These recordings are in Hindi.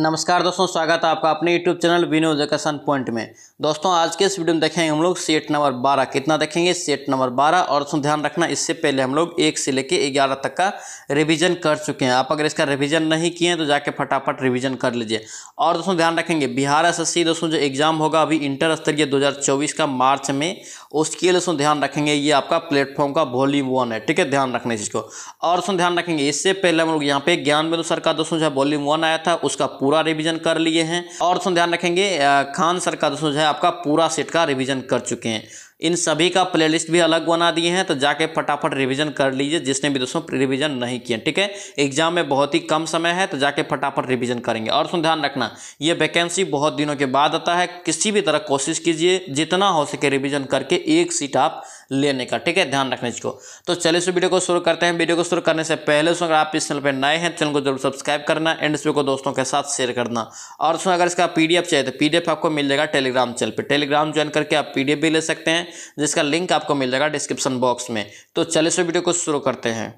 नमस्कार दोस्तों स्वागत है आपका अपने यूट्यूब चैनल विनोद कसन पॉइंट में दोस्तों आज के इस वीडियो में देखेंगे हम लोग सेट नंबर 12 कितना देखेंगे सेट नंबर 12 और उसमें ध्यान रखना इससे पहले हम लोग एक से लेके 11 तक का रिवीजन कर चुके हैं आप अगर इसका रिवीजन नहीं किए हैं तो जाके फटाफट रिवीजन कर लीजिए और दोस्तों ध्यान रखेंगे बिहार एस दोस्तों जो एग्जाम होगा अभी इंटर स्तरीय दो का मार्च में उसके लिए दोस्तों ध्यान रखेंगे ये आपका प्लेटफॉर्म का वॉल्यूम वन है ठीक है ध्यान रखना इसको चीज़ को और दोस्तों ध्यान रखेंगे इससे पहले हम लोग यहाँ पे ज्ञान बिंदु सर का दोस्तों जो वॉल्यूम वन आया था उसका पूरा रिवीजन कर लिए हैं और दोस्तों ध्यान रखेंगे खान सर का दोस्तों जो है आपका पूरा सेट का रिवीजन कर चुके हैं इन सभी का प्लेलिस्ट भी अलग बना दिए हैं तो जाके फटाफट रिवीजन कर लीजिए जिसने भी दोस्तों रिवीजन नहीं किया ठीक है एग्जाम में बहुत ही कम समय है तो जाके फटाफट रिवीजन करेंगे और सुन ध्यान रखना ये वैकेंसी बहुत दिनों के बाद आता है किसी भी तरह कोशिश कीजिए जितना हो सके रिवीजन करके एक सीट आप लेने का ठीक है ध्यान रखने इसको तो चलिए इस वीडियो को शुरू करते हैं वीडियो को शुरू करने से पहले उसमें अगर आप इस चैनल पर नए हैं चैनल को जरूर सब्सक्राइब करना एंड इस वीडियो को दोस्तों के साथ शेयर करना और उसमें अगर इसका पी चाहिए तो पी आपको मिल जाएगा टेलीग्राम चैनल पर टेलीग्राम ज्वाइन करके आप पी भी ले सकते हैं जिसका लिंक आपको मिल जाएगा डिस्क्रिप्शन बॉक्स में तो चलिए इस वीडियो को शुरू करते हैं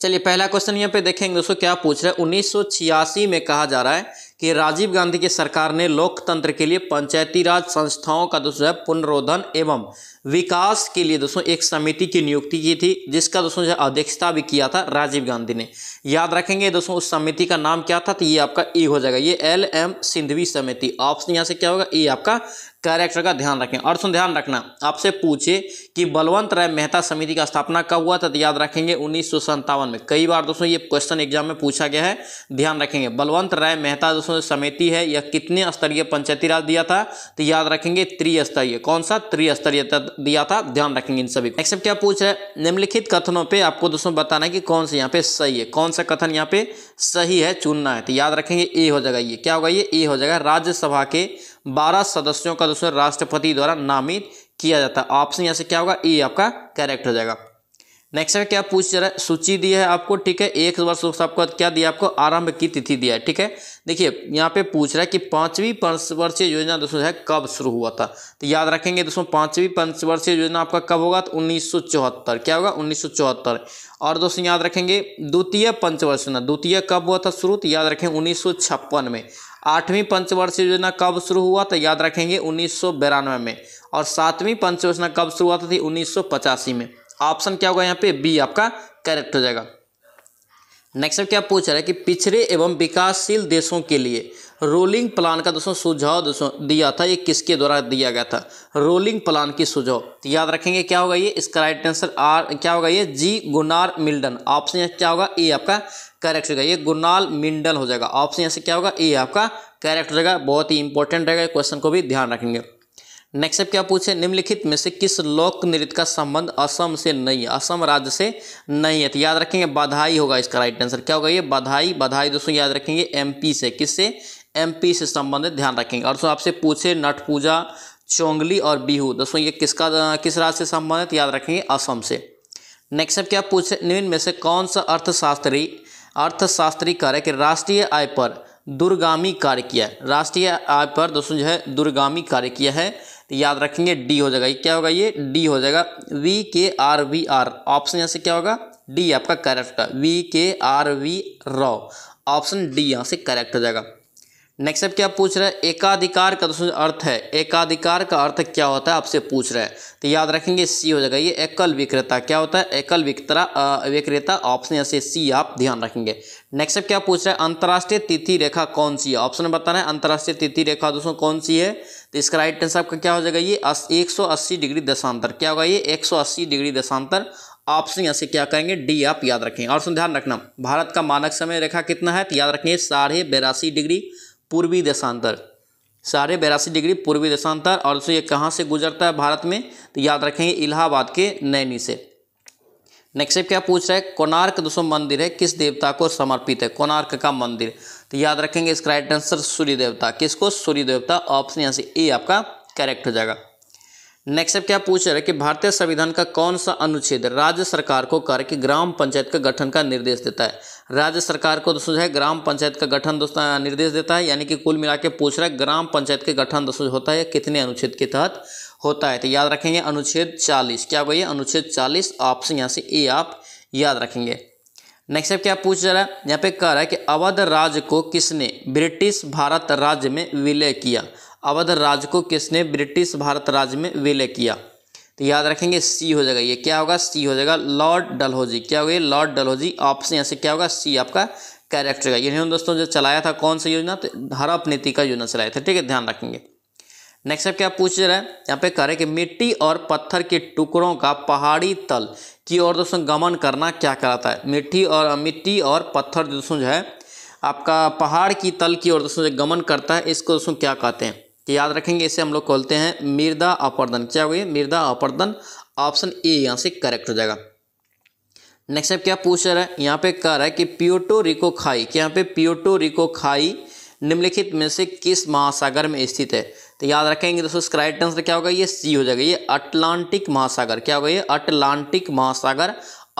चलिए पहला क्वेश्चन यहाँ पे देखेंगे दोस्तों क्या पूछ रहे हैं उन्नीस में कहा जा रहा है कि राजीव गांधी की सरकार ने लोकतंत्र के लिए पंचायती राज संस्थाओं का दोस्तों पुनरोधन एवं विकास के लिए दोस्तों एक समिति की नियुक्ति की थी जिसका दोस्तों जो अध्यक्षता भी किया था राजीव गांधी ने याद रखेंगे दोस्तों उस समिति का नाम क्या था तो ये आपका ई हो जाएगा ये एल एम सिंधवी समिति ऑप्शन यहाँ से क्या होगा ई आपका कैरेक्टर का ध्यान रखें और सुन ध्यान रखना आपसे पूछे कि बलवंत राय मेहता समिति का स्थापना कब हुआ था तो याद रखेंगे उन्नीस में कई बार दोस्तों ये क्वेश्चन एग्जाम में पूछा गया है ध्यान रखेंगे बलवंत राय मेहता दोस्तों समिति है यह कितने स्तरीय पंचायती राज दिया था तो याद रखेंगे त्रिस्तरीय कौन सा त्रिस्तरीय दिया था ध्यान रखेंगे इन सभी एक्सेप्ट क्या पूछ रहे हैं निम्नलिखित कथनों पे आपको दोस्तों बताना है कि कौन से यहाँ पे सही है कौन सा कथन यहाँ पे सही है चुनना है तो याद रखेंगे ए हो जाएगा ये क्या होगा ये ए हो जाएगा राज्यसभा के बारह सदस्यों का दोस्तों राष्ट्रपति द्वारा नामित किया जाता है ऑप्शन यहाँ से क्या होगा ए आपका करेक्ट हो जाएगा नेक्स्ट है क्या पूछ रहा है सूची दी है आपको ठीक है एक वर्ष आपको क्या दिया आपको आरंभ की तिथि दिया है ठीक है देखिए यहाँ पे पूछ रहा है कि पांचवी पंचवर्षीय योजना दोस्तों है कब शुरू हुआ था तो याद रखेंगे दोस्तों पांचवी पंचवर्षीय योजना आपका कब होगा तो उन्नीस क्या होगा उन्नीस और दोस्तों याद रखेंगे द्वितीय पंचवर्ष योजना द्वितीय कब हुआ था शुरू तो याद रखें उन्नीस में आठवीं पंचवर्षीय योजना कब शुरू हुआ तो याद रखेंगे उन्नीस में और सातवीं पंचवर्ष योजना कब शुरू हुआ था तो उन्नीस सौ में ऑप्शन क्या होगा यहाँ पे बी आपका करेक्ट हो जाएगा नेक्स्ट क्या पूछ रहा है कि पिछड़े एवं विकासशील देशों के लिए रोलिंग प्लान का दोस्तों सुझाव दोस्तों दिया था ये किसके द्वारा दिया गया था रोलिंग प्लान की सुझाव याद रखेंगे क्या होगा ये इसका राइट आंसर आर क्या होगा ये जी गुनार मिल्डन ऑप्शन क्या होगा ए आपका करेक्ट होगा ये गुनाल मिल्डन हो जाएगा ऑप्शन यहाँ से क्या होगा ए आपका करेक्ट हो जाएगा बहुत ही इंपॉर्टेंट रहेगा क्वेश्चन को भी ध्यान रखेंगे नेक्स्ट क्या पूछे निम्नलिखित में से किस लोक नृत्य का संबंध असम से नहीं है असम राज्य से नहीं है तो याद रखेंगे बधाई होगा इसका राइट आंसर क्या होगा ये बधाई बधाई दोस्तों याद रखेंगे एमपी से किससे एमपी से संबंधित ध्यान रखेंगे और दोस्तों आपसे पूछे नट पूजा चोंगली और बिहू दोस्तों ये किसका किस राज्य से संबंधित याद रखेंगे असम से नेक्स्ट अब क्या पूछे निम्न में से कौन सा अर्थशास्त्री अर्थशास्त्री कार्य कि राष्ट्रीय आय पर दुर्गामी कार्य किया राष्ट्रीय आय पर दोस्तों जो है दुर्गामी कार्य किया है तो याद रखेंगे डी हो जाएगा ये क्या होगा ये डी हो जाएगा we K R we are option यहाँ से क्या होगा डी आपका करेक्ट होगा V K R V Rao option D यहाँ से करेक्ट हो जाएगा नेक्स्ट अब क्या पूछ रहा है एकाधिकार का दोस्तों अर्थ है एकाधिकार का अर्थ क्या होता है आपसे पूछ रहा है तो याद रखेंगे सी हो जाएगा ये एकल विक्रेता क्या होता है एकल विक्रेता विक्रेता ऑप्शन यहाँ से सी आप ध्यान रखेंगे नेक्स्ट अब क्या पूछ रहा है अंतर्राष्ट्रीय तिथि रेखा कौन सी है ऑप्शन बताना है अंतर्राष्ट्रीय तिथि रेखा दोस्तों कौन सी है तो इसका राइट आंसर आपका क्या हो जाएगा ये एक सौ अस्सी डिग्री दशांतर क्या होगा ये एक सौ अस्सी डिग्री दशांतर ऑप्शन यहाँ से क्या करेंगे डी आप याद रखें और ध्यान रखना भारत का मानक समय रेखा कितना है तो याद रखें साढ़े बेरासी डिग्री पूर्वी दशांतर साढ़े बेरासी डिग्री पूर्वी दशांतर और ये कहाँ से गुजरता है भारत में तो याद रखेंगे इलाहाबाद के नैनी से नेक्स्ट क्या पूछ रहा है कोणार्क दोस्तों मंदिर है किस देवता को समर्पित है कोणार्क का मंदिर तो याद रखेंगे इसका राइट आंसर सूर्य देवता किसको सूर्य देवता ऑप्शन यहाँ से ए आपका करेक्ट हो जाएगा नेक्स्ट अब क्या पूछ रहा है कि भारतीय संविधान का कौन सा अनुच्छेद राज्य सरकार को करके ग्राम पंचायत का गठन का निर्देश देता है राज्य सरकार को दोस्तों जो है ग्राम पंचायत का गठन दोस्तों निर्देश देता है यानी कि कुल मिला के पूछ रहा है ग्राम पंचायत के गठन दोस्तों होता है कितने अनुच्छेद के तहत होता है तो याद रखेंगे अनुच्छेद चालीस क्या होगा अनुच्छेद चालीस ऑप्शन यहाँ से ए आप याद रखेंगे नेक्स्ट क्या पूछ रहा है यहाँ पे कह रहा है कि अवध राज को किसने ब्रिटिश भारत राज्य में विलय किया अवध राज को किसने ब्रिटिश भारत राज्य में विलय किया तो याद रखेंगे सी हो जाएगा ये क्या होगा सी हो जाएगा लॉर्ड डलहौजी क्या होगा लॉर्ड डलहौजी ऑप्शन यहाँ से क्या होगा सी आपका करेक्ट होगा ये दोस्तों जो चलाया था कौन सा योजना तो हरप नीति का योजना चलाया था ठीक है ध्यान रखेंगे नेक्स्ट अब क्या पूछ रहे हैं यहाँ पे कह रहे कि मिट्टी और पत्थर के टुकड़ों का पहाड़ी तल की ओर दोस्तों गमन करना क्या कहलाता है मिट्टी और मिट्टी और पत्थर दोस्तों जो है आपका पहाड़ की तल की ओर दोस्तों जो गमन करता है इसको दोस्तों क्या कहते हैं कि तो याद रखेंगे इसे हम लोग खोलते हैं मृदा अपर्दन क्या हुई मृदा अपर्दन ऑप्शन ए यहाँ से करेक्ट हो जाएगा नेक्स्ट अब क्या पूछ रहा है यहाँ पे कह रहा है कि प्योटो रिको खाई कि यहाँ पे प्योटो रिको खाई निम्नलिखित में से किस महासागर में स्थित है तो याद रखेंगे दोस्तों इसका राइट आंसर क्या होगा ये सी हो जाएगा ये अटलांटिक महासागर क्या होगा ये अटलांटिक महासागर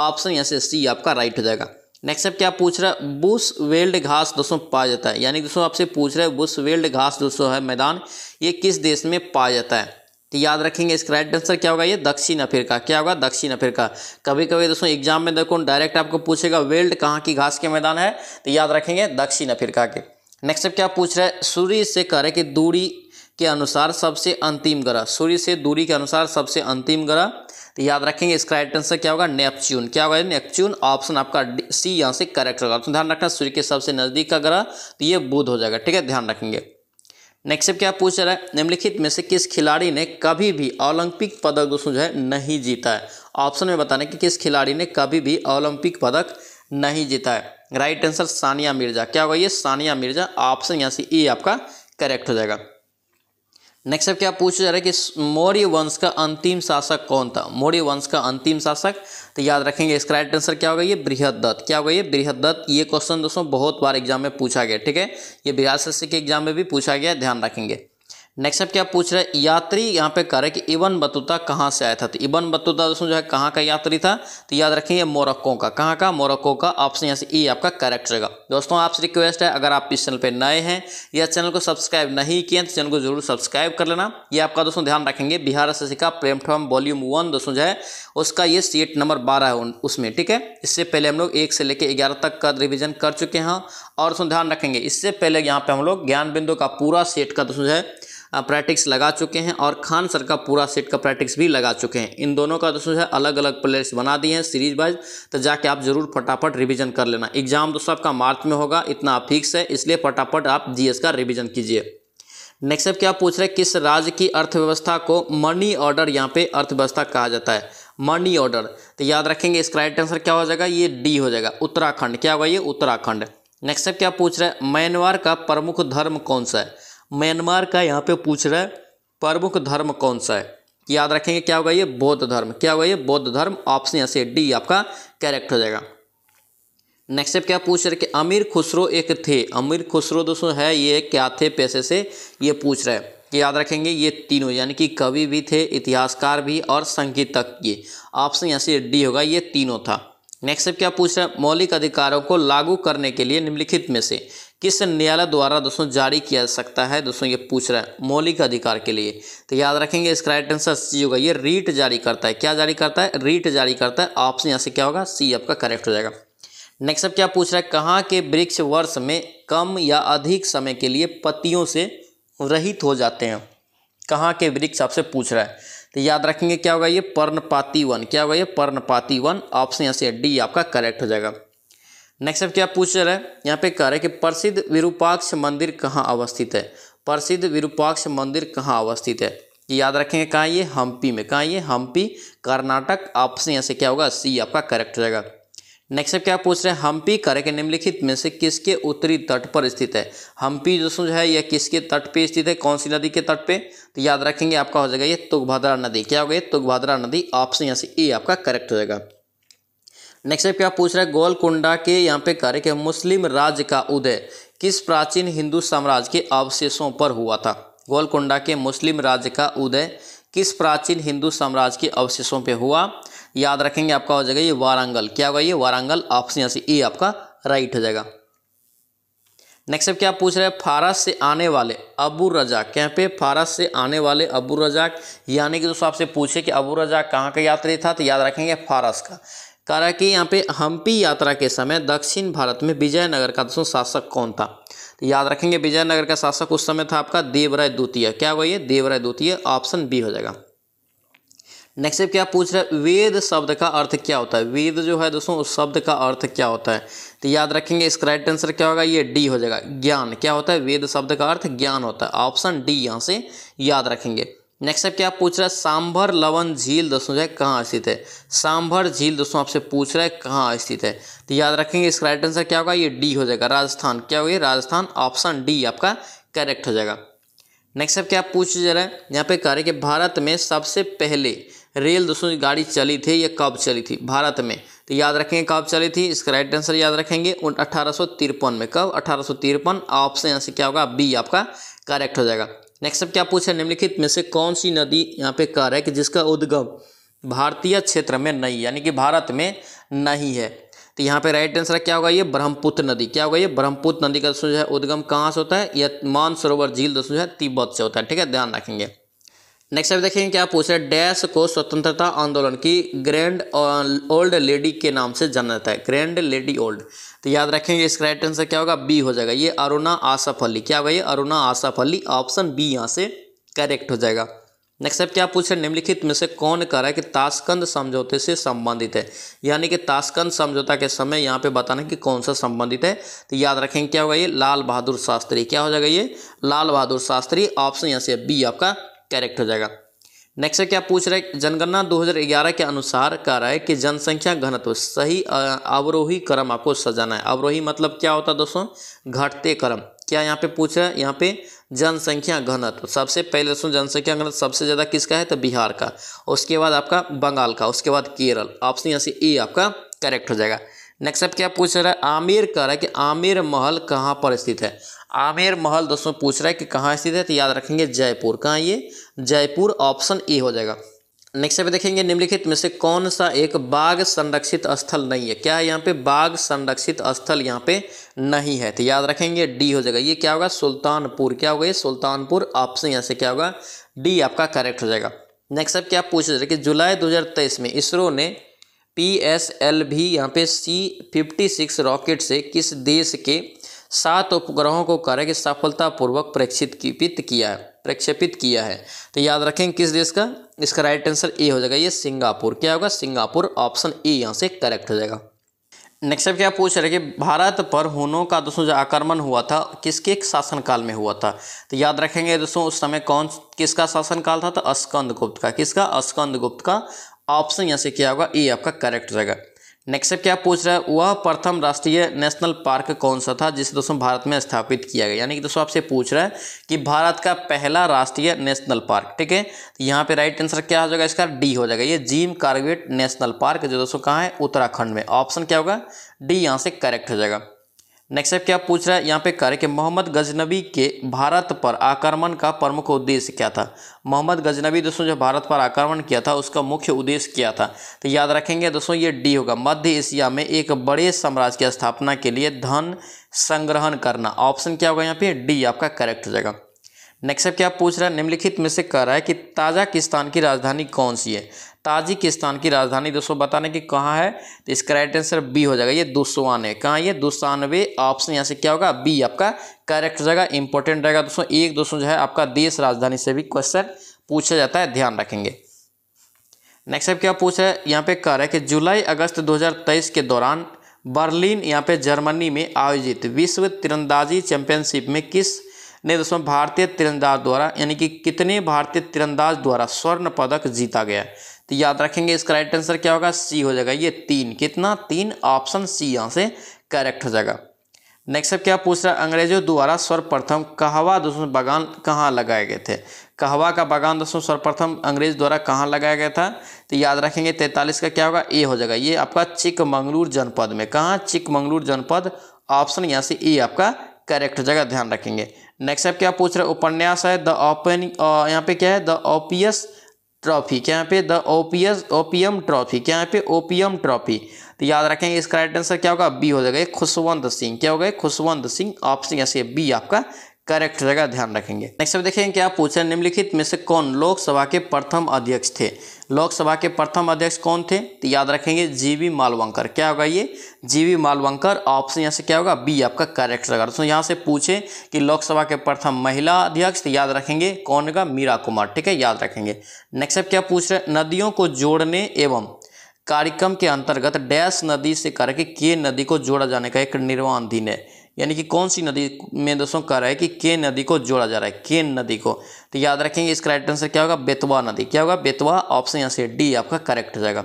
ऑप्शन यहाँ से सी आपका राइट हो जाएगा नेक्स्ट अब क्या पूछ रहा है बुश वेल्ड घास दोस्तों पाया जाता है यानी दोस्तों आपसे पूछ रहे हैं बुश वेल्ड घास दोस्तों है मैदान ये किस देश में पाया जाता है तो याद रखेंगे इसका राइट आंसर क्या होगा ये दक्षिण अफ्रीका क्या होगा दक्षिण अफ्रीका कभी कभी दोस्तों एग्जाम में देखो डायरेक्ट आपको पूछेगा वेल्ड कहाँ की घास के मैदान है तो याद रखेंगे दक्षिण अफ्रीका के नेक्स्ट अब क्या पूछ रहा है सूर्य से रहे कि दूरी के अनुसार सबसे अंतिम ग्रह सूर्य से दूरी के अनुसार सबसे अंतिम ग्रह तो याद रखेंगे इसका राइट आंसर क्या होगा नेपच्यून क्या होगा नेपच्यून ऑप्शन आपका सी यहाँ से करेक्ट होगा तो ध्यान रखना सूर्य के सबसे नज़दीक का ग्रह तो ये बुध हो जाएगा ठीक है ध्यान रखेंगे नेक्स्ट क्या पूछ रहा है निम्नलिखित में से किस खिलाड़ी ने कभी भी ओलंपिक पदक दोस्तों जो है नहीं जीता है ऑप्शन में बताना कि किस खिलाड़ी ने कभी भी ओलंपिक पदक नहीं जीता है राइट आंसर सानिया मिर्जा क्या होगा ये सानिया मिर्जा ऑप्शन यहाँ से ई e आपका करेक्ट हो जाएगा नेक्स्ट अब क्या पूछा जा रहा है कि मौर्य वंश का अंतिम शासक कौन था मौर्य वंश का अंतिम शासक तो याद रखेंगे इसका राइट आंसर क्या होगा ये बृहदत्त क्या होगा ये बृहदत्त ये क्वेश्चन दोस्तों बहुत बार एग्जाम में पूछा गया ठीक है ये बिहार से के एग्जाम में भी पूछा गया ध्यान रखेंगे नेक्स्ट अब क्या पूछ रहा है यात्री यहाँ पे कह रहे हैं कि इबन बतूता कहाँ से आया था तो इबन बतूता दोस्तों जो है कहाँ का यात्री था तो याद रखें ये मोरक्को का कहाँ का मोरक्को का ऑप्शन यहाँ से ई आपका करेक्ट रहेगा दोस्तों आपसे रिक्वेस्ट है अगर आप इस चैनल पर नए हैं या चैनल को सब्सक्राइब नहीं किए तो चैनल को जरूर सब्सक्राइब कर लेना ये आपका दोस्तों ध्यान रखेंगे बिहार एस का प्रेम फॉर्म वॉल्यूम वन दोस्तों जो है उसका ये सीट नंबर बारह है उसमें ठीक है इससे पहले हम लोग एक से लेकर ग्यारह तक का रिविजन कर चुके हैं और दोस्तों ध्यान रखेंगे इससे पहले यहाँ पर हम लोग ज्ञान बिंदु का पूरा सेट का दोस्तों जो है प्रैक्टिक्स लगा चुके हैं और खान सर का पूरा सेट का प्रैक्टिक्स भी लगा चुके हैं इन दोनों का दोस्तों है अलग अलग प्लेयर्स बना दिए हैं सीरीज वाइज तो जाके आप जरूर फटाफट रिविजन कर लेना एग्जाम दोस्तों आपका मार्च में होगा इतना फिक्स है इसलिए फटाफट आप जीएस का रिविजन कीजिए नेक्स्ट अब क्या पूछ रहे हैं किस राज्य की अर्थव्यवस्था को मनी ऑर्डर यहाँ पे अर्थव्यवस्था कहा जाता है मनी ऑर्डर तो याद रखेंगे इसका राइट आंसर क्या हो जाएगा ये डी हो जाएगा उत्तराखंड क्या हुआ ये उत्तराखंड नेक्स्ट अब क्या पूछ रहे हैं म्यांमार का प्रमुख धर्म कौन सा है म्यांमार का यहाँ पे पूछ रहा है प्रमुख धर्म कौन सा है याद रखेंगे क्या होगा ये बौद्ध धर्म क्या होगा ये बौद्ध धर्म ऑप्शन यहाँ से डी आपका करेक्ट हो जाएगा नेक्स्ट स्टेप क्या पूछ रहे कि अमीर खुसरो एक थे अमीर खुसरो दोस्तों है ये क्या थे पैसे से ये पूछ रहे हैं कि याद रखेंगे ये तीनों यानी कि कवि भी थे इतिहासकार भी और ये ऑप्शन यहाँ से डी होगा ये तीनों था नेक्स्ट क्या पूछ रहे हैं मौलिक अधिकारों को लागू करने के लिए निम्नलिखित में से किस न्यायालय द्वारा दोस्तों जारी किया जा सकता है दोस्तों ये पूछ रहा है मौलिक अधिकार के लिए तो याद रखेंगे इसका राइट आंसर सी होगा ये रीट जारी करता है क्या जारी करता है रीट जारी करता है ऑप्शन यहाँ से क्या होगा सी आपका करेक्ट हो जाएगा नेक्स्ट अब क्या पूछ रहा है कहाँ के वृक्ष वर्ष में कम या अधिक समय के लिए पतियों से रहित हो जाते हैं कहाँ के वृक्ष आपसे पूछ रहा है तो याद रखेंगे क्या होगा ये पर्णपाती वन क्या होगा ये पर्णपाती वन ऑप्शन यहाँ से डी आपका करेक्ट हो जाएगा नेक्स्ट अब क्या पूछ रहा है यहाँ पे कह रहे हैं कि प्रसिद्ध विरूपाक्ष मंदिर कहाँ अवस्थित है प्रसिद्ध विरूपाक्ष मंदिर कहाँ अवस्थित है ये याद रखेंगे कहाँ ये हम्पी में कहाँ ये हम्पी कर्नाटक ऑप्शन यहाँ से क्या होगा सी आपका करेक्ट हो जाएगा नेक्स्ट क्या पूछ रहे हैं हम्पी कार्य के निम्नलिखित में से किसके उत्तरी तट पर स्थित है हम्पी जो है यह किसके तट पर स्थित है कौन सी नदी के तट पे तो याद रखेंगे आपका हो जाएगा ये तुगभद्रा नदी क्या हो गई तुगभद्रा नदी ऑप्शन यहाँ से ए आपका करेक्ट हो जाएगा नेक्स्ट क्या पूछ रहे हैं गोलकुंडा के यहाँ पे करे के मुस्लिम राज्य का उदय किस प्राचीन हिंदू साम्राज्य के अवशेषों पर हुआ था गोलकुंडा के मुस्लिम राज्य का उदय किस प्राचीन हिंदू साम्राज्य के अवशेषों पर हुआ याद रखेंगे आपका हो जाएगा ये वारंगल क्या होगा ये वारंगल ऑप्शन यहाँ से ए आपका राइट हो जाएगा नेक्स्ट अब क्या पूछ रहे हैं फारस से आने वाले अबू रजाक क्या पे फारस से आने वाले अबू रजाक यानी कि दोस्तों आपसे पूछे कि अबू रजाक कहाँ का यात्री था तो याद रखेंगे फारस का कह रहा है कि यहाँ पे हम्पी यात्रा के समय दक्षिण भारत में विजयनगर का दोस्तों शासक कौन था तो याद रखेंगे विजयनगर का शासक उस समय था आपका देवराय द्वितीय क्या हुआ ये देवराय द्वितीय ऑप्शन बी हो जाएगा नेक्स्ट क्या पूछ रहा है वेद शब्द का अर्थ क्या होता है वेद जो है दोस्तों उस शब्द का अर्थ क्या होता है तो याद रखेंगे इसका राइट आंसर क्या होगा ये डी हो जाएगा ज्ञान क्या होता है वेद शब्द का अर्थ ज्ञान होता है ऑप्शन डी यहाँ से याद रखेंगे नेक्स्ट अब क्या पूछ रहा है सांभर लवन झील दोस्तों जो है कहाँ स्थित है सांभर झील दोस्तों आपसे पूछ रहा है कहाँ स्थित है तो याद रखेंगे इसका राइट आंसर क्या होगा ये डी हो जाएगा राजस्थान क्या होगी राजस्थान ऑप्शन डी आपका करेक्ट हो जाएगा नेक्स्ट अब क्या पूछ जा रहा है यहाँ पे कह रहे कि भारत में सबसे पहले रेल दोस्तों गाड़ी चली थी या कब चली थी भारत में तो याद रखेंगे कब चली थी इसका राइट आंसर याद रखेंगे अठारह में कब अठारह ऑप्शन यहाँ से क्या होगा बी आपका करेक्ट हो जाएगा नेक्स्ट अब क्या पूछा निम्नलिखित में से कौन सी नदी यहाँ पे कर है कि जिसका उद्गम भारतीय क्षेत्र में नहीं यानी कि भारत में नहीं है तो यहाँ पे राइट आंसर क्या होगा ये ब्रह्मपुत्र नदी क्या होगा ये ब्रह्मपुत्र नदी का दोस्तों जो है उद्गम कहाँ से होता है यह मानसरोवर झील दोस्तों जो है तिब्बत से होता है ठीक है ध्यान रखेंगे नेक्स्ट अभी देखेंगे क्या पूछ रहे डैश को स्वतंत्रता आंदोलन की ग्रैंड ओल्ड लेडी के नाम से जाना जाता है ग्रैंड लेडी ओल्ड तो याद रखेंगे इसका राइट आंसर क्या होगा बी हो जाएगा ये अरुणा आशाफली अली क्या होगा ये अरुणा आशाफली अली ऑप्शन बी यहाँ से करेक्ट हो जाएगा नेक्स्ट अब क्या पूछ रहे निम्नलिखित में से कौन कह रहा है कि ताशकंद समझौते से संबंधित है यानी कि ताशकंद समझौता के समय यहाँ पे बताना कि कौन सा संबंधित है तो याद रखेंगे क्या होगा ये लाल बहादुर शास्त्री क्या हो जाएगा ये लाल बहादुर शास्त्री ऑप्शन यहाँ से बी आपका करेक्ट हो जाएगा नेक्स्ट है क्या पूछ रहे जनगणना 2011 के अनुसार कह रहा है कि जनसंख्या घनत्व सही अवरोही क्रम आपको सजाना है अवरोही मतलब क्या होता है दोस्तों घटते क्रम क्या यहाँ पे पूछ रहा है यहाँ पे जनसंख्या घनत्व सबसे पहले दोस्तों जनसंख्या घनत्व सबसे ज़्यादा किसका है तो बिहार का उसके बाद आपका बंगाल का उसके बाद केरल ऑप्शन यहाँ से ए आपका करेक्ट हो जाएगा नेक्स्ट आप क्या पूछ रहा है आमिर कह रहा है कि आमिर महल कहाँ पर स्थित है आमेर महल दोस्तों पूछ रहा है कि कहाँ स्थित है तो याद रखेंगे जयपुर कहाँ ये जयपुर ऑप्शन ए हो जाएगा नेक्स्ट अभी देखेंगे निम्नलिखित में से कौन सा एक बाघ संरक्षित स्थल नहीं है क्या है यहाँ पे बाघ संरक्षित स्थल यहाँ पे नहीं है तो याद रखेंगे डी हो जाएगा ये क्या होगा सुल्तानपुर क्या होगा ये सुल्तानपुर ऑप्शन यहाँ से क्या होगा डी आपका करेक्ट हो जाएगा नेक्स्ट अब क्या पूछ रहे कि जुलाई दो में इसरो ने पी एस एल भी यहाँ पे सी फिफ्टी सिक्स रॉकेट से किस देश के सात उपग्रहों को कार्य के सफलतापूर्वक प्रेक्षित किया प्रक्षेपित किया है तो याद रखें किस देश का इसका राइट आंसर ए हो जाएगा ये सिंगापुर क्या होगा सिंगापुर ऑप्शन ए यहाँ से करेक्ट हो जाएगा नेक्स्ट अब क्या पूछ रहे कि भारत पर हुनों का दोस्तों जो आक्रमण हुआ था किसके एक शासनकाल में हुआ था तो याद रखेंगे दोस्तों उस समय कौन किसका शासनकाल था तो अस्कंद गुप्त का किसका अस्कंद गुप्त का ऑप्शन यहाँ से क्या होगा ए आपका करेक्ट हो जाएगा नेक्स्ट क्या पूछ रहा है वह प्रथम राष्ट्रीय नेशनल पार्क कौन सा था जिसे दोस्तों भारत में स्थापित किया गया यानी कि दोस्तों आपसे पूछ रहा है कि भारत का पहला राष्ट्रीय नेशनल पार्क ठीक है तो यहाँ पे राइट आंसर क्या हो जाएगा इसका डी हो जाएगा ये जीम कार्गेट नेशनल पार्क जो दोस्तों कहाँ है उत्तराखंड में ऑप्शन क्या होगा डी यहाँ से करेक्ट हो जाएगा नेक्स्ट क्या पूछ रहा है यहाँ पे कर कि मोहम्मद गजनबी के भारत पर आक्रमण का प्रमुख उद्देश्य क्या था मोहम्मद गजनबी दोस्तों जो भारत पर आक्रमण किया था उसका मुख्य उद्देश्य क्या था तो याद रखेंगे दोस्तों ये डी होगा मध्य एशिया में एक बड़े साम्राज्य की स्थापना के लिए धन संग्रहण करना ऑप्शन क्या होगा यहाँ पे डी आपका करेक्ट हो जाएगा नेक्स्ट क्या पूछ रहा है निम्नलिखित में से कर रहा है कि ताजाकिस्तान की राजधानी कौन सी है ताजिकिस्तान की राजधानी दोस्तों बताने की कहाँ है तो इसका राइट आंसर बी हो जाएगा ये है कहाँ ये दुसानवे ऑप्शन यहाँ से क्या होगा बी आपका करेक्ट हो जाएगा इंपॉर्टेंट रहेगा दोस्तों एक दोस्तों जो है आपका देश राजधानी से भी क्वेश्चन पूछा जाता है ध्यान रखेंगे नेक्स्ट अब क्या पूछ रहा है यहाँ पे कह रहा है कि जुलाई अगस्त 2023 के दौरान बर्लिन यहाँ पे जर्मनी में आयोजित विश्व तिरंदाजी चैंपियनशिप में किस ने दोस्तों भारतीय तिरंदाज द्वारा यानी कि कितने भारतीय तिरंदाज द्वारा स्वर्ण पदक जीता गया है तो याद रखेंगे इसका राइट आंसर क्या होगा सी हो जाएगा ये तीन कितना तीन ऑप्शन सी यहाँ से करेक्ट हो जाएगा नेक्स्ट अब क्या पूछ रहा है अंग्रेजों द्वारा सर्वप्रथम कहवा दोस्तों बागान कहाँ लगाए गए थे कहवा का बागान दोस्तों सर्वप्रथम अंग्रेज द्वारा कहाँ लगाया गया था तो याद रखेंगे तैतालीस का क्या होगा ए हो जाएगा ये आपका चिकमंगलूर जनपद में कहाँ चिकमंगलूर जनपद ऑप्शन यहाँ से ए आपका करेक्ट हो जाएगा ध्यान रखेंगे नेक्स्ट अब क्या पूछ रहे उपन्यास है द ओपन यहाँ पे क्या है द ओपियस ट्रॉफी क्या यहाँ पे द ओपीएस ओपीएम ट्रॉफी क्या यहाँ पे ओपीएम ट्रॉफी तो याद रखें इसका राइट आंसर क्या होगा बी हो जाएगा खुशवंत सिंह क्या होगा खुशवंत सिंह ऑप्शन यहाँ से बी आपका करेक्ट जगह ध्यान रखेंगे नेक्स्ट अब देखेंगे क्या पूछे निम्नलिखित में से कौन लोकसभा के प्रथम अध्यक्ष थे लोकसभा के प्रथम अध्यक्ष कौन थे तो याद रखेंगे जीवी मालवंकर क्या होगा ये जीवी मालवंकर ऑप्शन यहाँ से क्या होगा बी आपका करेक्ट रहेगा दोस्तों यहाँ से पूछे कि लोकसभा के प्रथम महिला अध्यक्ष तो याद रखेंगे कौन होगा मीरा कुमार ठीक है याद रखेंगे नेक्स्ट अब क्या पूछ रहे नदियों को जोड़ने एवं कार्यक्रम के अंतर्गत डैश नदी से करके के नदी को जोड़ा जाने का एक निर्वाण दिन है यानी कि कौन सी नदी में दोस्तों कह रहा है कि के नदी को जोड़ा जा रहा है केन नदी को तो याद रखेंगे इसका राइट आंसर क्या होगा बेतवा नदी क्या होगा बेतवा ऑप्शन यहाँ से डी आपका करेक्ट हो जाएगा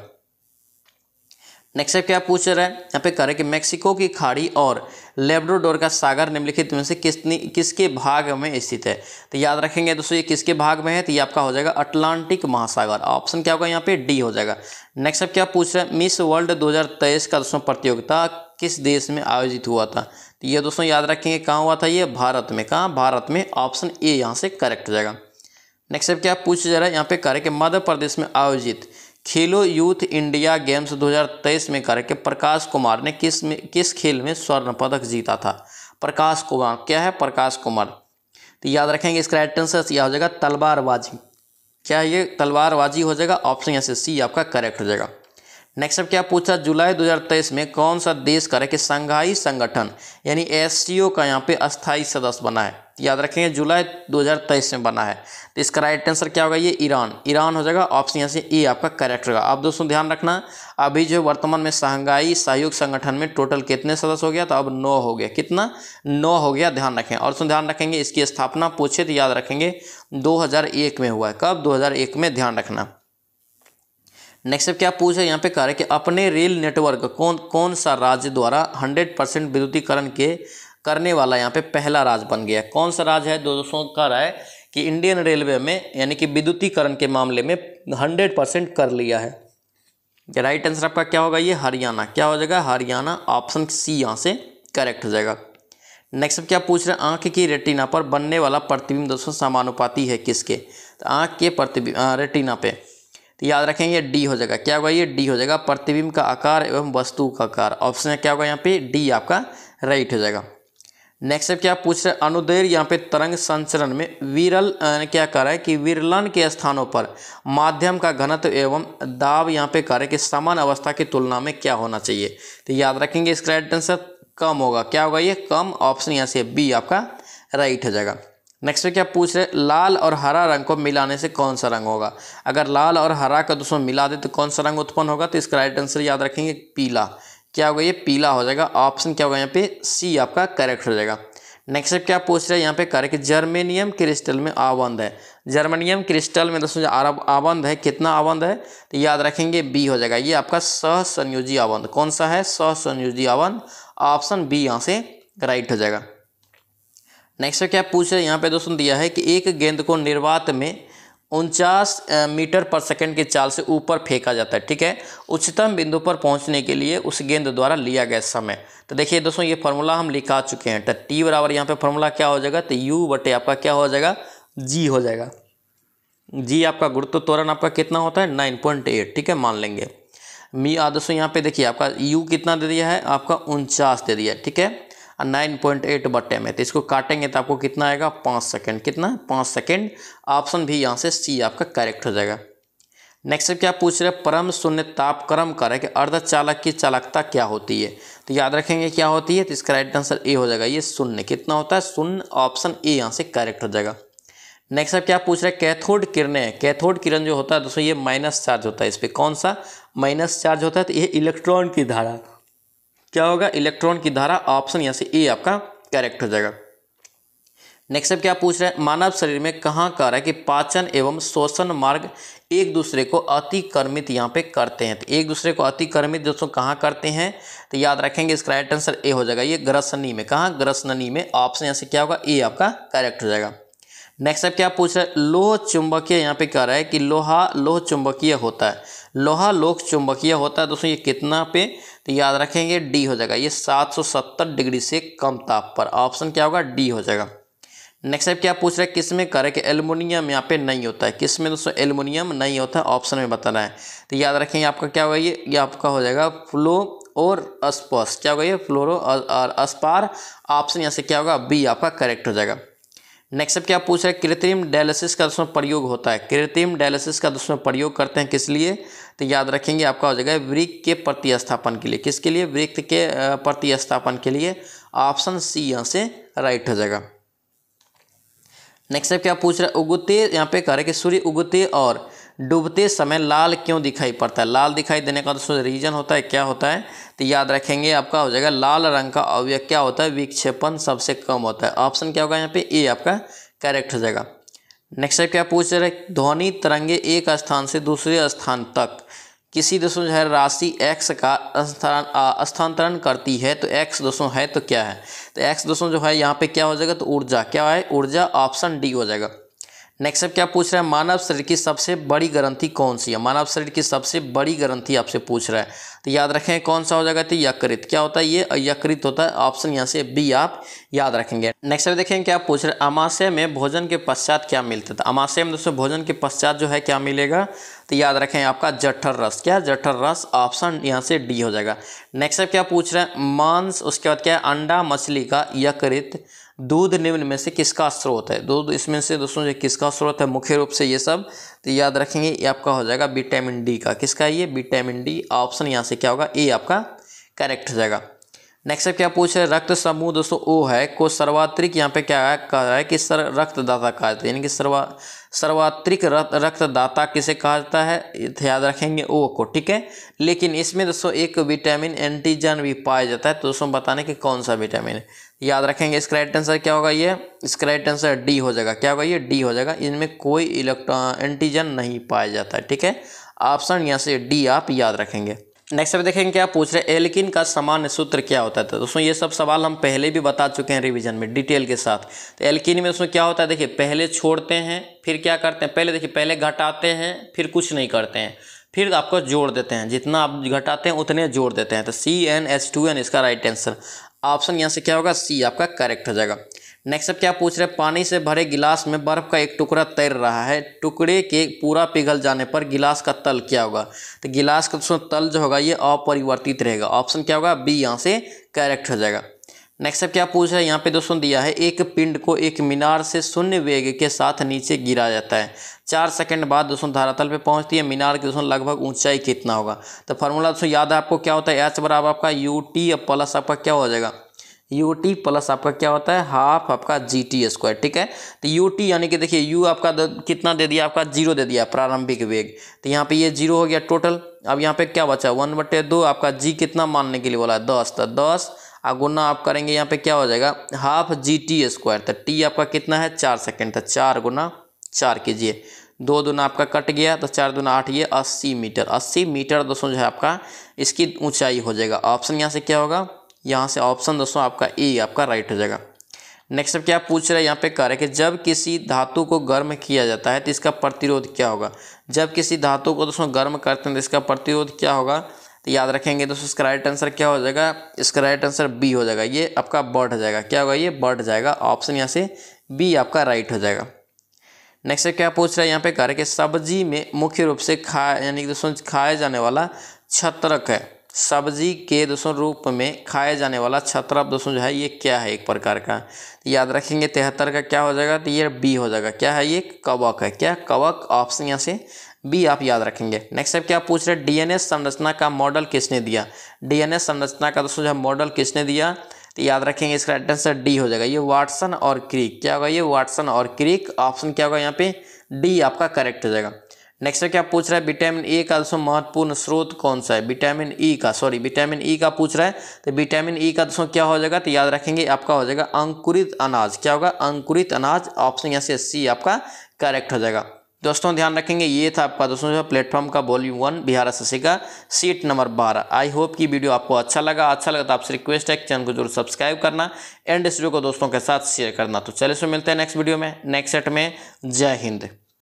नेक्स्ट क्या पूछ रहा है यहाँ पे कह रहा है कि मेक्सिको की खाड़ी और लेब्रोडोर का सागर निम्नलिखित में से किसनी किसके भाग में स्थित है तो याद रखेंगे दोस्तों ये किसके भाग में है तो ये आपका हो जाएगा अटलांटिक महासागर ऑप्शन क्या होगा यहाँ पे डी हो जाएगा नेक्स्ट क्या पूछ रहा है मिस वर्ल्ड 2023 का दोस्तों प्रतियोगिता किस देश में आयोजित हुआ था तो ये दोस्तों याद रखेंगे कहाँ हुआ था ये भारत में कहाँ भारत में ऑप्शन ए यहाँ से करेक्ट हो जाएगा नेक्स्ट अब क्या पूछ जा रहा है यहाँ पे करके मध्य प्रदेश में आयोजित खेलो यूथ इंडिया गेम्स 2023 में करके प्रकाश कुमार ने किस में किस खेल में स्वर्ण पदक जीता था प्रकाश कुमार क्या है प्रकाश कुमार तो याद रखेंगे इसका राइट आंसर यह हो जाएगा तलवारबाजी क्या ये तलवारबाजी हो जाएगा ऑप्शन यहाँ से सी आपका करेक्ट हो जाएगा नेक्स्ट अब क्या पूछा जुलाई 2023 में कौन सा देश का है कि संघाई संगठन यानी एस का यहाँ पे अस्थाई सदस्य बना है याद रखेंगे जुलाई 2023 में बना है तो इसका राइट आंसर क्या होगा ये ईरान ईरान हो जाएगा ऑप्शन यहाँ से ए आपका करेक्ट होगा अब दोस्तों ध्यान रखना अभी जो वर्तमान में शंघाई सहयोग संगठन में टोटल कितने सदस्य हो गया तो अब नौ हो गया कितना नौ हो गया ध्यान रखें और ध्यान रखेंगे इसकी स्थापना पूछे तो याद रखेंगे दो में हुआ है कब दो में ध्यान रखना नेक्स्ट क्या पूछ हैं यहाँ पे कह रहे हैं कि अपने रेल नेटवर्क कौन कौन सा राज्य द्वारा 100 परसेंट विद्युतीकरण के करने वाला यहाँ पे पहला राज्य बन गया कौन सा राज्य है दोस्तों कह रहा है कि इंडियन रेलवे में यानी कि विद्युतीकरण के मामले में हंड्रेड परसेंट कर लिया है राइट आंसर आपका क्या होगा ये हरियाणा क्या हो जाएगा हरियाणा ऑप्शन सी यहाँ से करेक्ट हो जाएगा नेक्स्ट क्या पूछ रहे हैं आंख की रेटिना पर बनने वाला प्रतिबिंब दोस्तों समानुपाती है किसके तो आंख के प्रतिबिंब रेटिना पे तो याद रखें ये डी हो जाएगा क्या होगा ये डी हो जाएगा प्रतिबिंब का आकार एवं वस्तु का आकार ऑप्शन क्या होगा यहाँ पे डी आपका राइट हो जाएगा नेक्स्ट क्या पूछ रहे अनुदैर यहाँ पे तरंग संचरण में विरल क्या कर रहा है कि विरलन के स्थानों पर माध्यम का घनत्व एवं दाब यहाँ पे कर रहे कि समान अवस्था की तुलना में क्या होना चाहिए तो याद रखेंगे इसका राइट आंसर कम होगा क्या होगा ये कम ऑप्शन यहाँ से बी आपका राइट हो जाएगा नेक्स्ट में क्या पूछ रहे लाल और हरा रंग को मिलाने से कौन सा रंग होगा अगर लाल और हरा का दोस्तों मिला दे तो कौन सा रंग उत्पन्न होगा तो इसका राइट आंसर याद रखेंगे पीला क्या होगा ये पीला हो जाएगा ऑप्शन क्या होगा यहाँ पे सी आपका करेक्ट हो जाएगा नेक्स्ट क्या पूछ रहे हैं यहाँ पे करेक्ट जर्मेनियम क्रिस्टल में आबंद है जर्मेनियम क्रिस्टल में दोस्तों अरब आबंद है कितना आबंध है तो याद रखेंगे बी हो जाएगा ये आपका सह संयोजी आबंध कौन सा है सह संयोजी आबंद ऑप्शन बी यहाँ से राइट हो जाएगा नेक्स्ट क्या पूछ रहे हैं यहाँ पे दोस्तों दिया है कि एक गेंद को निर्वात में उनचास मीटर पर सेकंड के चाल से ऊपर फेंका जाता है ठीक है उच्चतम बिंदु पर पहुंचने के लिए उस गेंद द्वारा लिया गया समय तो देखिए दोस्तों ये फॉर्मूला हम लिखा चुके हैं तो टी बराबर यहाँ पे फॉर्मूला क्या हो जाएगा तो यू बटे आपका क्या हो जाएगा जी हो जाएगा जी आपका गुरुत्व त्वरण आपका कितना होता है नाइन पॉइंट एट ठीक है मान लेंगे मी आदर्शों यहाँ पे देखिए आपका यू कितना दे दिया है आपका उनचास दे दिया ठीक है नाइन पॉइंट एट बटे में तो इसको काटेंगे तो आपको कितना आएगा पाँच सेकेंड कितना पाँच सेकेंड ऑप्शन भी यहाँ से सी आपका करेक्ट हो जाएगा नेक्स्ट क्या पूछ रहे परम शून्य ताप कर्म कर कि अर्धचालक की चालकता क्या होती है तो याद रखेंगे क्या होती है तो इसका राइट आंसर ए हो जाएगा ये शून्य कितना होता है शून्य ऑप्शन ए यहाँ से करेक्ट हो जाएगा नेक्स्ट अब क्या पूछ रहे हैं कैथोड किरणें कैथोड किरण जो होता है दोस्तों ये माइनस चार्ज होता है इस पर कौन सा माइनस चार्ज होता है तो ये इलेक्ट्रॉन की धारा क्या होगा इलेक्ट्रॉन की धारा ऑप्शन यहाँ से ए आपका करेक्ट हो जाएगा नेक्स्ट अब क्या पूछ रहे हैं मानव शरीर में कहाँ है कि पाचन एवं शोषण मार्ग एक दूसरे को अतिक्रमित यहाँ पे करते हैं तो एक दूसरे को अतिक्रमित दोस्तों कहाँ करते हैं तो याद रखेंगे इसका राइट आंसर ए हो जाएगा ये ग्रसनी में कहाँ ग्रसनी में ऑप्शन यहाँ से क्या होगा ए आपका करेक्ट हो जाएगा नेक्स्ट अब क्या पूछ रहे हैं लोह चुंबकीय यहाँ पे कह रहा है कि लोहा लोह चुंबकीय होता है लोहा लोक चुंबकीय होता है दोस्तों ये कितना पे तो याद रखेंगे डी हो जाएगा ये 770 डिग्री से कम ताप पर ऑप्शन क्या होगा डी हो जाएगा नेक्स्ट टाइप क्या पूछ रहे हैं किस में करें कि एलमिनियम यहाँ पे नहीं होता है किस में दोस्तों एलमोनियम नहीं होता ऑप्शन में बताना है तो याद रखेंगे आपका क्या होगा ये ये आपका हो जाएगा फ्लो और अस्पस क्या होगा ये फ्लोरो और अस्पार ऑप्शन यहाँ से क्या होगा बी आपका करेक्ट हो जाएगा नेक्स्ट क्या पूछ रहे हैं कृत्रिम डायलिसिस का दोस्तों प्रयोग होता है कृत्रिम डायलिसिस का दोस्तों प्रयोग करते हैं किस लिए तो याद रखेंगे आपका हो जाएगा वृक्ष के प्रतिस्थापन के लिए किसके लिए वृक्त के प्रतिस्थापन के लिए ऑप्शन सी यहाँ से राइट हो जाएगा नेक्स्ट क्या पूछ रहे हैं उगते यहाँ पे कह रहे कि सूर्य उगते और डूबते समय लाल क्यों दिखाई पड़ता है लाल दिखाई देने का दोस्तों रीजन होता है क्या होता है तो याद रखेंगे आपका हो जाएगा लाल रंग का अवयव क्या होता है विक्षेपण सबसे कम होता है ऑप्शन क्या होगा यहाँ पे ए आपका करेक्ट हो जाएगा नेक्स्ट क्या पूछ रहे ध्वनि तरंगे एक स्थान से दूसरे स्थान तक किसी दोस्तों जो है राशि एक्स का स्थानांतरण करती है तो एक्स दोस्तों है तो क्या है तो एक्स दोस्तों जो है यहाँ पे क्या हो जाएगा तो ऊर्जा क्या है ऊर्जा ऑप्शन डी हो जाएगा नेक्स्ट अब क्या पूछ रहा है मानव शरीर की सबसे बड़ी ग्रंथि कौन सी है मानव शरीर की सबसे बड़ी ग्रंथि आपसे पूछ रहा है तो याद रखें कौन सा हो जाएगा तो यकृत क्या होता है ये यकृत होता है ऑप्शन यहाँ से बी आप याद रखेंगे नेक्स्ट अब देखें क्या पूछ रहे हैं अमाशय में भोजन के पश्चात क्या मिलता था अमाशय में दोस्तों भोजन के पश्चात जो है क्या मिलेगा तो याद रखें आपका जठर रस क्या जठर रस ऑप्शन यहाँ से डी हो जाएगा नेक्स्ट अब क्या पूछ रहे हैं मांस उसके बाद क्या है अंडा मछली का यकृत दूध निम्न में से किसका स्रोत है दूध इसमें से दोस्तों किसका स्रोत है मुख्य रूप से ये सब तो याद रखेंगे ये आपका हो जाएगा विटामिन डी का किसका ये विटामिन डी ऑप्शन यहाँ से क्या होगा ए आपका करेक्ट हो जाएगा नेक्स्ट क्या पूछ रहे रक्त समूह दोस्तों ओ है को सर्वात्रिक यहाँ पे क्या कहा है कि सर रक्तदाता कहा जाता है यानी कि सर्वा सर्वात्रिक रक्तदाता किसे कहा जाता है तो याद रखेंगे ओ को ठीक है लेकिन इसमें दोस्तों एक विटामिन एंटीजन भी पाया जाता है तो दोस्तों बताने कि कौन सा विटामिन है याद रखेंगे इसका राइट आंसर क्या होगा ये इसका राइट आंसर डी हो जाएगा क्या होगा ये डी हो जाएगा इनमें कोई इलेक्ट्रॉन एंटीजन नहीं पाया जाता है ठीक है ऑप्शन यहाँ से डी आप याद रखेंगे नेक्स्ट अब देखेंगे क्या पूछ रहे हैं एल्किन का सामान्य सूत्र क्या होता है तो दोस्तों ये सब सवाल हम पहले भी बता चुके हैं रिवीजन में डिटेल के साथ तो एल्किन में उसमें क्या होता है देखिए पहले छोड़ते हैं फिर क्या करते हैं पहले देखिए पहले घटाते हैं फिर कुछ नहीं करते हैं फिर आपको जोड़ देते हैं जितना आप घटाते हैं उतने जोड़ देते हैं तो C N S to N इसका राइट आंसर ऑप्शन यहाँ से क्या होगा सी आपका करेक्ट हो जाएगा नेक्स्ट अब क्या पूछ रहे हैं पानी से भरे गिलास में बर्फ का एक टुकड़ा तैर रहा है टुकड़े के पूरा पिघल जाने पर गिलास का तल क्या होगा तो गिलास का तल जो होगा ये अपरिवर्तित रहेगा ऑप्शन क्या होगा बी यहाँ से करेक्ट हो जाएगा नेक्स्ट अब क्या पूछ रहा है यहाँ पे दोस्तों दिया है एक पिंड को एक मीनार से शून्य वेग के साथ नीचे गिरा जाता है चार सेकंड बाद दोस्तों धारातल पे पहुंचती है मीनार की दोस्तों लगभग ऊंचाई कितना होगा तो फार्मूला दोस्तों याद है आपको क्या होता है एच बराबर आपका यू टी प्लस आपका क्या हो जाएगा यू टी प्लस आपका क्या होता है हाफ आपका जी टी स्क्वायर ठीक है तो यू टी यानी कि देखिए यू आपका कितना दे दिया आपका जीरो दे दिया प्रारंभिक वेग तो यहाँ पे ये जीरो हो गया टोटल अब यहाँ पे क्या बचा वन बटे दो आपका जी कितना मानने के लिए बोला है दस तो दस और गुना आप करेंगे यहाँ पे क्या हो जाएगा हाफ जी टी स्क्वायर तो टी आपका कितना है चार सेकेंड था तो चार गुना चार कीजिए दो दुना आपका कट गया तो चार दुना आठ ये अस्सी मीटर अस्सी मीटर दोस्तों जो है आपका इसकी ऊंचाई हो जाएगा ऑप्शन यहाँ से क्या होगा यहाँ से ऑप्शन दोस्तों आपका ए आपका राइट हो जाएगा नेक्स्ट अब क्या पूछ रहे हैं यहाँ पे कह रहे हैं कि जब किसी धातु को गर्म किया जाता है तो इसका प्रतिरोध क्या होगा जब किसी धातु को दोस्तों गर्म करते हैं तो इसका प्रतिरोध क्या होगा याद रखेंगे दोस्तों इसका राइट आंसर क्या हो जाएगा इसका राइट आंसर बी हो जाएगा ये आपका बर्ड हो जाएगा क्या होगा ये बर्ड जाएगा ऑप्शन यहाँ से बी आपका राइट हो जाएगा नेक्स्ट क्या पूछ रहा है यहाँ पे कह रहे कि सब्जी में मुख्य रूप से खाए यानी कि दोस्तों खाए जाने वाला छत्रक है सब्जी के दोस्तों रूप में खाए जाने वाला छत्रक दोस्तों जो है ये क्या है एक प्रकार का याद रखेंगे तिहत्तर का क्या हो जाएगा तो ये बी हो जाएगा क्या है ये कवक है क्या कवक ऑप्शन यहाँ से बी आप याद रखेंगे नेक्स्ट स्टेप क्या पूछ रहे हैं डीएनए संरचना का मॉडल किसने दिया डीएनए संरचना का दोस्तों जो मॉडल किसने दिया तो याद रखेंगे इसका आंसर डी हो जाएगा ये वाटसन और क्रिक क्या होगा ये वाटसन और क्रिक ऑप्शन क्या होगा यहाँ पे डी आपका करेक्ट हो जाएगा नेक्स्ट क्या पूछ रहा है विटामिन ए का दोस्तों महत्वपूर्ण स्रोत कौन सा है विटामिन ई e का सॉरी विटामिन ई e का पूछ रहा है तो विटामिन ई e का दोस्तों क्या हो जाएगा तो याद रखेंगे आपका हो जाएगा अंकुरित अनाज क्या होगा अंकुरित अनाज ऑप्शन यहाँ से सी आपका करेक्ट हो जाएगा दोस्तों ध्यान रखेंगे ये था आपका दोस्तों प्लेटफॉर्म का वॉल्यूम वन बिहार एस का सीट नंबर बारह आई होप कि वीडियो आपको अच्छा लगा अच्छा लगा तो आपसे रिक्वेस्ट है चैनल को जरूर सब्सक्राइब करना एंड इस वीडियो को दोस्तों के साथ शेयर करना तो चलिए सो मिलते हैं नेक्स्ट वीडियो में नेक्स्ट सेट में जय हिंद